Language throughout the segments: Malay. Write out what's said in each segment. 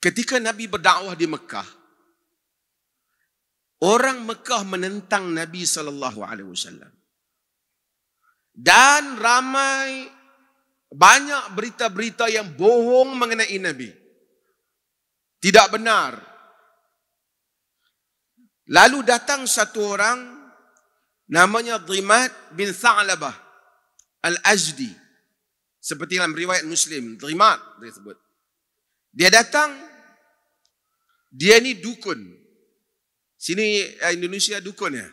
Ketika Nabi berdakwah di Mekah, orang Mekah menentang Nabi sallallahu alaihi wasallam. Dan ramai banyak berita-berita yang bohong mengenai Nabi. Tidak benar. Lalu datang satu orang namanya Dhimat bin Sa'labah Al-Ajdi. Seperti dalam riwayat Muslim, Dhimat dia sebut. Dia datang dia ni dukun. Sini eh, Indonesia dukun ya.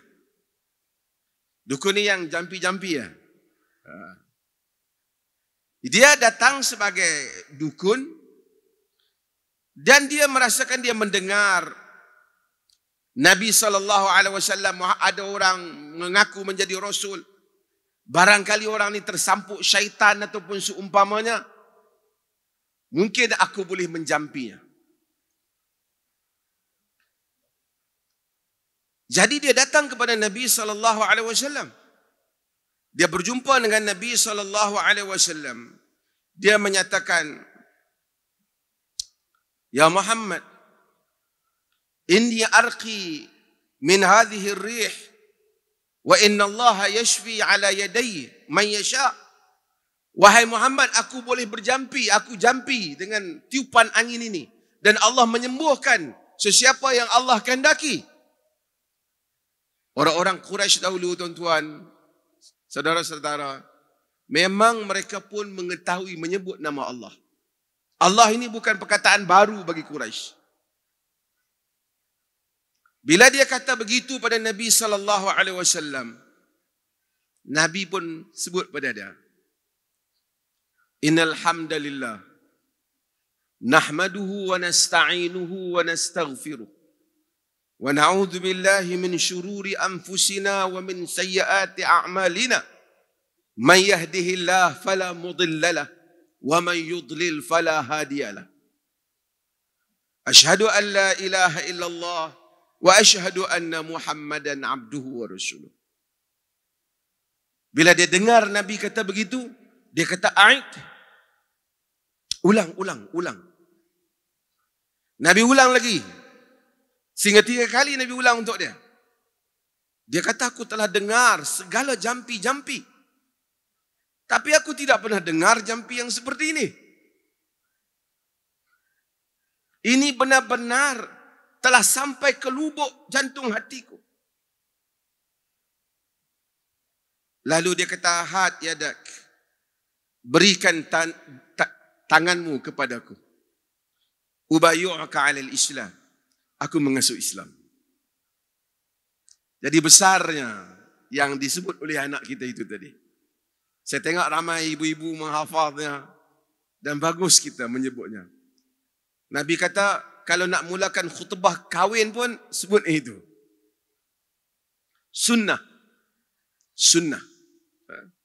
Dukun ni yang jampi-jampi ya. Ha. Dia datang sebagai dukun dan dia merasakan dia mendengar Nabi saw ada orang mengaku menjadi rasul. Barangkali orang ni tersampuk syaitan ataupun seumpamanya. Mungkin aku boleh menjampinya. Jadi dia datang kepada Nabi saw. Dia berjumpa dengan Nabi saw. Dia menyatakan Ya Muhammad inni arqi min hadhihi ar-rih wa inna Allah yashfi ala yadayy man yasha. Wahai Muhammad aku boleh berjampi, aku jampi dengan tiupan angin ini dan Allah menyembuhkan sesiapa yang Allah kehendaki. Orang-orang Quraisy dahulu tuan-tuan, saudara-saudara, memang mereka pun mengetahui menyebut nama Allah. Allah ini bukan perkataan baru bagi Quraisy. Bila dia kata begitu pada Nabi sallallahu alaihi wasallam, Nabi pun sebut pada dia. Innal hamdalillah nahmaduhu wa nasta'inuhu wa nastaghfiruh ونعوذ بالله من شرور انفسنا ومن سيئات اعمالنا من يهده الله فلا مضل له ومن يضلل فلا هادي له اشهد ان لا اله الا الله واشهد ان محمدا عبده ورسوله rasuluh bila dia dengar nabi kata begitu dia kata aid ulang ulang ulang nabi ulang lagi Sehingga tiga kali Nabi ulang untuk dia. Dia kata, aku telah dengar segala jampi-jampi. Tapi aku tidak pernah dengar jampi yang seperti ini. Ini benar-benar telah sampai ke lubuk jantung hatiku. Lalu dia kata, Had yadak, berikan tan- ta- tanganmu kepadaku. Ubayu'aka alil islam aku mengasuh Islam. Jadi besarnya yang disebut oleh anak kita itu tadi. Saya tengok ramai ibu-ibu menghafaznya dan bagus kita menyebutnya. Nabi kata kalau nak mulakan khutbah kahwin pun sebut itu. Sunnah. Sunnah. Sunnah. Ha?